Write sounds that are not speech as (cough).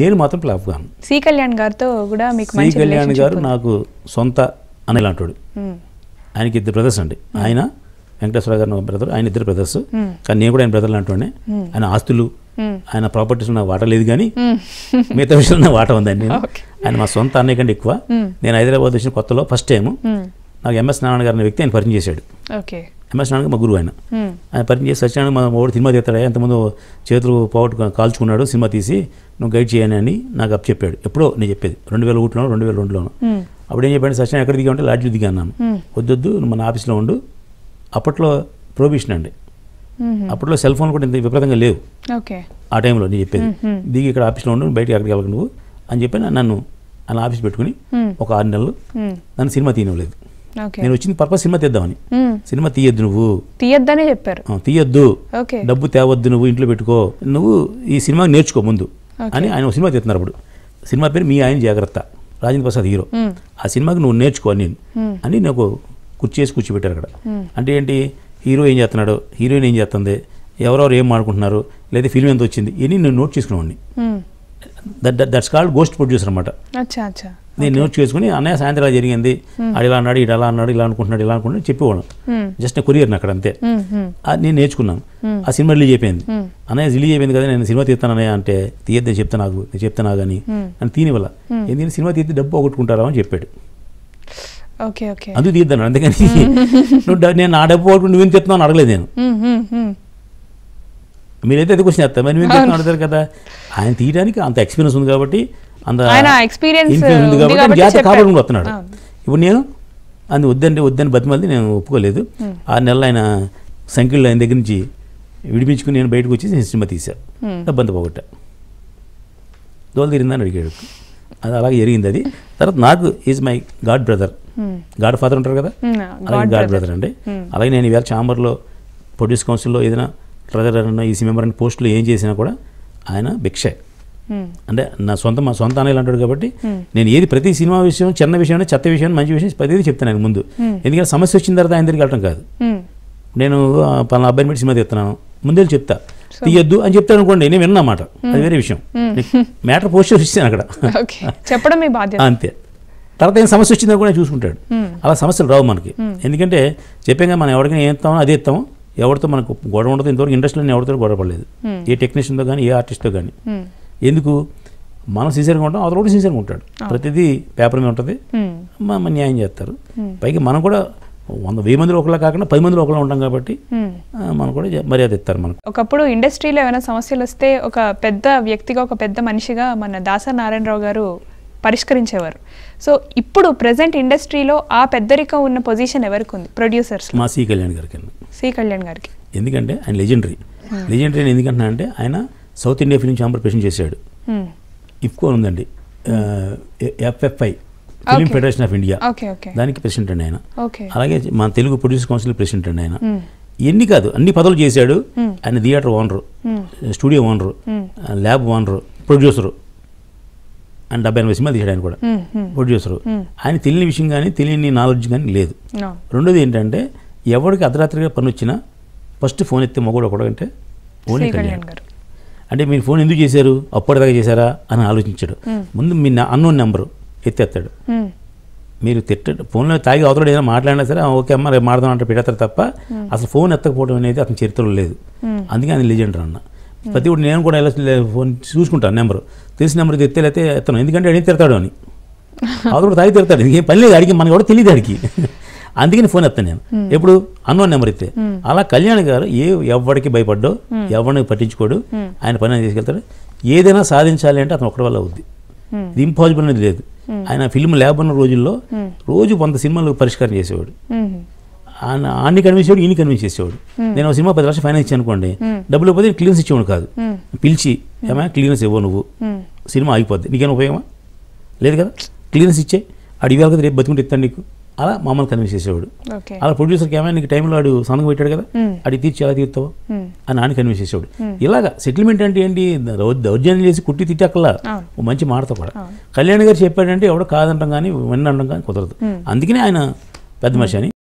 నేను మాత్రం ప్లాఫ్ కాను సి కళ్యాణ్ గారితో కూడా మీకు సి కళ్యాణ్ గారు నాకు సొంత అనిల్ అంటాడు ఆయనకి ఇద్దరు బ్రదర్స్ అండి ఆయన వెంకటేశ్వర గారు బ్రదర్ ఆయన ఇద్దరు బ్రదర్స్ కానీ నేను కూడా ఆయన బ్రదర్లు అంటుండే ఆయన ఆస్తులు ఆయన ప్రాపర్టీస్ ఉన్న వాట లేదు కానీ మిగతా విషయంలో నా వాట ఉందండి ఆయన మా సొంత అన్నయ్య కంటే ఎక్కువ నేను హైదరాబాద్ వచ్చిన కొత్తలో ఫస్ట్ టైం నాకు ఎంఎస్ నారాయణ గారి వ్యక్తి ఆయన పరిచయం చేశాడు ఎంఎస్ నాన్న మా గురువు ఆయన ఆయన పని చేసి సత్యనారాయణ మా ఓడి సినిమా తీస్తాడు ఎంతమంది చేతులు పోగొట్టు కాల్చుకున్నాడు సినిమా తీసి నువ్వు గైడ్ చేయని అని నాకు అప్ చెప్పాడు ఎప్పుడో నేను చెప్పేది రెండు వేల ఒకటిలో రెండు వేల రెండులో అప్పుడు ఏం చెప్పాడు సత్యనారాయణ ఎక్కడ దిగా ఉంటే లాడ్జ్లో దిగా అన్నాను వద్దొద్దు మన ఆఫీస్లో ఉండు అప్పట్లో ప్రోబిషన్ అండి అప్పట్లో సెల్ ఫోన్ కూడా ఇంత విపరీతంగా లేవు ఆ టైంలో నేను చెప్పేది దిగి ఇక్కడ ఆఫీస్లో ఉండు బయటకి అక్కడికి వెళ్ళకు నువ్వు అని చెప్పి నన్ను ఆయన ఆఫీస్ పెట్టుకుని ఒక ఆరు నెలలు నన్ను సినిమా తీయలేదు నేను వచ్చింది పర్పస్ సినిమా తీద్దామని hmm. సినిమా తీయొద్దు నువ్వు తీయొద్దనే చెప్పారు తీయొద్దు డబ్బు తేవద్దు నువ్వు ఇంట్లో పెట్టుకో నువ్వు ఈ సినిమా నేర్చుకో ముందు అని ఆయన సినిమా తీస్తున్నారు అప్పుడు సినిమా పేరు మీ ఆయన జాగ్రత్త రాజేంద్ర ప్రసాద్ హీరో hmm. ఆ సినిమాకి నువ్వు నేర్చుకో నేను hmm. అని నాకు కుర్చేసి కూర్చోబెట్టారు అక్కడ అంటే ఏంటి హీరో ఏం చేస్తున్నాడు హీరోయిన్ ఏం చేస్తుంది ఎవరెవరు ఏం ఆడుకుంటున్నారు లేదా ఫిల్మ్ ఎంత వచ్చింది ఇవన్నీ నేను నోట్ చేసుకునేవాడిని that that's called ghost producer అనమాట నేను నోట్ చేసుకుని అన్నయ్య సాయంత్రం జరిగింది అది hmm. ఇలా అన్నాడు ఇలా అన్నాడు ఇలా అనుకుంటున్నాడు ఇలా అనుకుంటున్నా చెప్పేవాళ్ళం జస్ట్ కొరియర్ అక్కడ అంతే నేను నేర్చుకున్నాను hmm. ఆ సినిమా రిలీజ్ అయిపోయింది hmm. అన్నయ్య రిలీజ్ అయిపోయింది కదా నేను సినిమా తీస్తాను అన్నయ్య అంటే తీయద్దని చెప్తా నాకు నేను చెప్తాను కానీ అని వల్ల ఎందుకంటే సినిమా తీస్తే డబ్బు పోగొట్టుకుంటారా అని చెప్పాడు అందుకు తీద్దాను అందుకని నువ్వు నేను నా డబ్బు పోగొట్టుకుని నువ్వు చెప్తున్నావు అడగలేదు నేను మీరైతే అది క్వశ్చన్ చేస్తాను మరి మేము కదా ఆయన తీయడానికి అంత ఎక్స్పీరియన్స్ ఉంది కాబట్టి అంత కాపాడుకుంటూ వస్తున్నాడు ఇప్పుడు నేను అందు వద్దంటే వద్దని బతిమల్ది నేను ఒప్పుకోలేదు ఆ నెలలో ఆయన సంఖ్యలో ఆయన దగ్గర నుంచి విడిపించుకుని నేను బయటకు వచ్చి నేను సినిమా తీశాను డబ్బంతా పోగొట్టా దోల అని అడిగాడు అది అలాగే జరిగింది అది తర్వాత నాకు is my god brother godfather ఉంటారు కదా అలాగే గాడ్ బ్రదర్ అండి అలాగే నేను వేరే చాంబర్లో ప్రొడ్యూస్ కౌన్సిల్లో ఏదైనా అన్న ఈ మెంబర్ అని పోస్టులో ఏం చేసినా కూడా ఆయన భిక్షే అంటే నా సొంత మా సొంత అన్నయ్యలు అంటాడు కాబట్టి నేను ఏది ప్రతి సినిమా విషయం చిన్న విషయం చెత్త విషయం మంచి విషయం ప్రతిదీ చెప్తాను ఆయన ముందు ఎందుకంటే సమస్య వచ్చిన తర్వాత ఆయన దగ్గరికి వెళ్ళటం కాదు నేను పలానా అబ్బాయి మీద సినిమా తీస్తున్నాను ముందే చెప్తా తీయొద్దు అని చెప్తాను అనుకోండి నేను విన్నా మాట అది వేరే విషయం మ్యాటర్ పోస్టర్ ఇస్తాను అక్కడ చెప్పడం అంతే తర్వాత ఏం సమస్య వచ్చిందో కూడా చూసుకుంటాడు అలా సమస్యలు రావు మనకి ఎందుకంటే చెప్పాక మనం ఎవరికైనా ఏం ఇస్తామో అదే ఇస్తాము ఎవరితో మనకు గొడవ ఉండదు ఇంతవరకు ఇండస్ట్రీలో ఎవరితో గొడవపడలేదు ఏ టెక్నీషియన్తో కానీ ఏ ఆర్టిస్ట్తో కానీ ఎందుకు మనం సిన్సియర్గా ఉంటాం అతను కూడా సిన్సియర్గా ఉంటాడు ప్రతిదీ పేపర్ మీద ఉంటుంది న్యాయం చేస్తారు పైకి మనం కూడా వంద వెయ్యి మంది ఒకలా కాకుండా పది మందిలో ఒకలా ఉంటాం కాబట్టి మనం కూడా మర్యాద ఇస్తారు మనకు ఒకప్పుడు ఇండస్ట్రీలో ఏమైనా సమస్యలు వస్తే ఒక పెద్ద వ్యక్తిగా ఒక పెద్ద మనిషిగా మన దాస నారాయణరావు గారు పరిష్కరించేవారు సో ఇప్పుడు ప్రజెంట్ ఇండస్ట్రీలో ఆ పెద్దరికం ఉన్న పొజిషన్ ఎవరికి ఉంది ప్రొడ్యూసర్స్ మా సి కళ్యాణ్ గారికి సి కళ్యాణ్ గారికి ఎందుకంటే ఆయన లెజెండరీ లెజెండరీ ఎందుకంటున్నా అంటే ఆయన సౌత్ ఇండియా ఫిలిం ఛాంబర్ ప్రెషన్ చేశాడు hmm. ఇఫ్కో ఉందండి FFI film federation of India దానికి ప్రెసిడెంట్ అండి ఆయన అలాగే మన తెలుగు ప్రొడ్యూసర్ కౌన్సిల్ ప్రెసిడెంట్ అండి ఆయన ఎన్ని hmm. కాదు అన్ని పదవులు చేశాడు hmm. ఆయన theatre owner studio owner lab owner producer and డెబ్బై ఎనభై సినిమాలు తీశాడు ఆయన కూడా ప్రొడ్యూసర్ ఆయన తెలియని విషయం కానీ తెలియని నాలెడ్జ్ కానీ లేదు రెండోది ఏంటంటే ఎవరికి అర్ధరాత్రిగా పని వచ్చినా ఫస్ట్ ఫోన్ ఎత్తే మొగోడు ఒకటంటే ఓన్లీ కళ్యాణ్ గారు అంటే మీరు ఫోన్ ఎందుకు చేశారు అప్పటిదాకా చేశారా అని ఆలోచించాడు ముందు మీ అన్నోన్ నెంబరు ఎత్తేస్తాడు మీరు తిట్టడు ఫోన్లో తాగి అవతల ఏదైనా మాట్లాడినా సరే ఓకే అమ్మ రేపు మాడదాం అంటే పెడతారు తప్ప అసలు ఫోన్ ఎత్తకపోవడం అనేది అతని చరిత్రలో లేదు అందుకే అది లెజెండర్ అన్న ప్రతి ఒక్కటి నేను కూడా ఎలా ఫోన్ చూసుకుంటాను నెంబర్ తెలిసిన నెంబర్ ఎత్తలేతే ఎత్తను ఎందుకంటే అడిగి తిడతాడు అని (laughs) అవతల తాగి తిడతాడు ఏం పని లేదు అడిగి మనకి కూడా తెలియదు అడిగి అందుకని ఫోన్ ఎత్తాను నేను ఎప్పుడు అన్నో నెంబర్ ఇస్తే అలా కళ్యాణ్ గారు ఏ ఎవరికి భయపడ్డో ఎవరిని పట్టించుకోడు ఆయన పని తీసుకెళ్తాడు ఏదైనా సాధించాలి అంటే అతను ఒకటి వల్ల అవుద్ది ఇది ఇంపాసిబుల్ అనేది లేదు ఆయన ఫిల్మ్ ల్యాబ్ ఉన్న రోజుల్లో రోజు వంద సినిమాలు పరిష్కారం చేసేవాడు ఆన్ని కన్విన్స్ చేయడు ఈయన కన్విన్స్ చేసేవాడు నేను ఒక సినిమా పది లక్షలు ఫైనాన్స్ ఇచ్చాను అనుకోండి డబ్బులు పోతే క్లియరెన్స్ ఇచ్చేవాడు కాదు పిలిచి ఏమైనా క్లీనర్స్ ఇవ్వవు నువ్వు సినిమా ఆగిపోద్ది నీకేమైనా ఉపయోగమా లేదు కదా క్లీనర్స్ ఇచ్చే అడిగి వాళ్ళకి రేపు బతుకుంటే ఇస్తాను నీకు అలా మమ్మల్ని కన్విన్స్ చేసేవాడు అలా ప్రొడ్యూసర్కి ఏమైనా నీకు టైంలో వాడు సంతకం పెట్టాడు కదా అది తీర్చి ఎలా తీర్తావు అని నాన్న కన్విన్స్ చేసేవాడు ఇలాగ సెటిల్మెంట్ అంటే ఏంటి దౌర్జన్యం చేసి కుట్టి తిట్టాకల్లా మంచి మాటతో కూడా కళ్యాణ్ గారు చెప్పాడంటే ఎవడో కాదంటాం కానీ విన్నంటాం కానీ కుదరదు అందుకనే ఆయన పెద్ద మనిషి అని